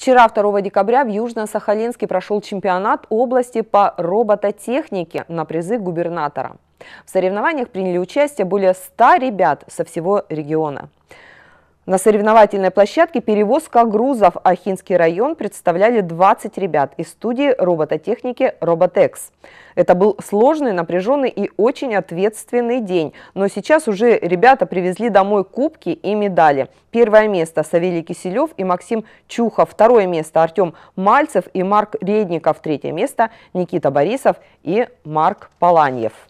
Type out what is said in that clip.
Вчера, 2 декабря, в Южно-Сахалинске прошел чемпионат области по робототехнике на призы губернатора. В соревнованиях приняли участие более 100 ребят со всего региона. На соревновательной площадке перевозка грузов Ахинский район представляли 20 ребят из студии робототехники «Роботекс». Это был сложный, напряженный и очень ответственный день, но сейчас уже ребята привезли домой кубки и медали. Первое место Савелий Киселев и Максим Чухов, второе место Артем Мальцев и Марк Редников, третье место Никита Борисов и Марк Паланьев.